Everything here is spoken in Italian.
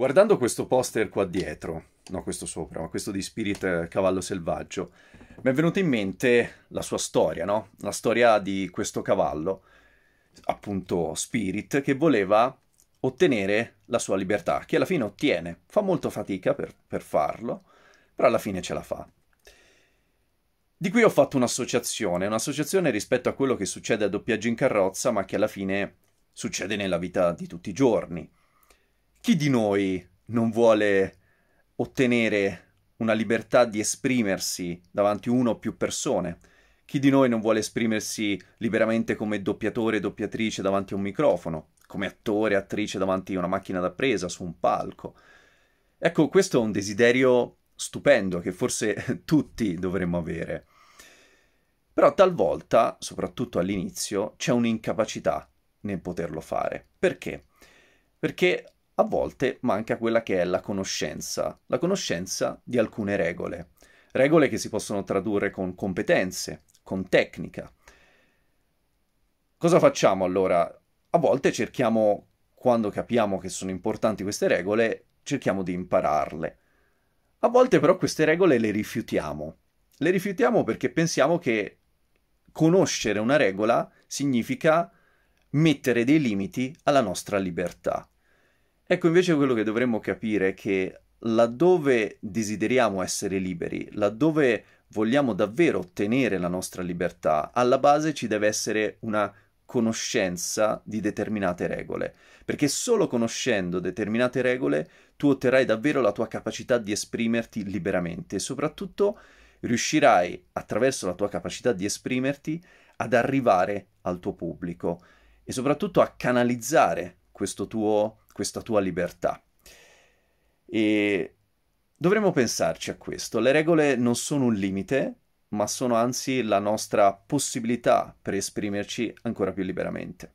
Guardando questo poster qua dietro, no questo sopra, ma questo di Spirit eh, Cavallo Selvaggio, mi è venuta in mente la sua storia, no? La storia di questo cavallo, appunto Spirit, che voleva ottenere la sua libertà, che alla fine ottiene. Fa molto fatica per, per farlo, però alla fine ce la fa. Di qui ho fatto un'associazione, un'associazione rispetto a quello che succede a doppiaggio in carrozza, ma che alla fine succede nella vita di tutti i giorni. Chi di noi non vuole ottenere una libertà di esprimersi davanti a uno o più persone? Chi di noi non vuole esprimersi liberamente come doppiatore e doppiatrice davanti a un microfono, come attore e attrice davanti a una macchina da presa, su un palco? Ecco, questo è un desiderio stupendo che forse tutti dovremmo avere. Però talvolta, soprattutto all'inizio, c'è un'incapacità nel poterlo fare. Perché? Perché a volte manca quella che è la conoscenza, la conoscenza di alcune regole, regole che si possono tradurre con competenze, con tecnica. Cosa facciamo allora? A volte cerchiamo, quando capiamo che sono importanti queste regole, cerchiamo di impararle. A volte però queste regole le rifiutiamo. Le rifiutiamo perché pensiamo che conoscere una regola significa mettere dei limiti alla nostra libertà. Ecco invece quello che dovremmo capire è che laddove desideriamo essere liberi, laddove vogliamo davvero ottenere la nostra libertà, alla base ci deve essere una conoscenza di determinate regole, perché solo conoscendo determinate regole tu otterrai davvero la tua capacità di esprimerti liberamente e soprattutto riuscirai, attraverso la tua capacità di esprimerti, ad arrivare al tuo pubblico e soprattutto a canalizzare questo tuo, questa tua libertà. E dovremmo pensarci a questo. Le regole non sono un limite, ma sono anzi la nostra possibilità per esprimerci ancora più liberamente.